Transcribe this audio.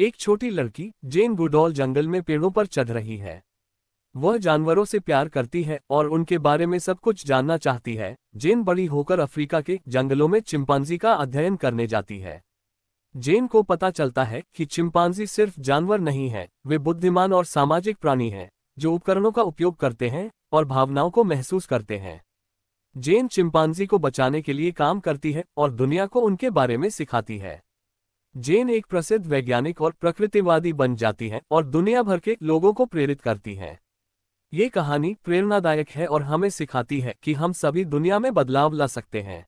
एक छोटी लड़की जेन गुडॉल जंगल में पेड़ों पर चढ़ रही है वह जानवरों से प्यार करती है और उनके बारे में सब कुछ जानना चाहती है जेन बड़ी होकर अफ्रीका के जंगलों में चिंपांजी का अध्ययन करने जाती है जेन को पता चलता है कि चिंपांजी सिर्फ जानवर नहीं है वे बुद्धिमान और सामाजिक प्राणी हैं जो उपकरणों का उपयोग करते हैं और भावनाओं को महसूस करते हैं जेन चिंपांजी को बचाने के लिए काम करती है और दुनिया को उनके बारे में सिखाती है जैन एक प्रसिद्ध वैज्ञानिक और प्रकृतिवादी बन जाती है और दुनिया भर के लोगों को प्रेरित करती हैं ये कहानी प्रेरणादायक है और हमें सिखाती है कि हम सभी दुनिया में बदलाव ला सकते हैं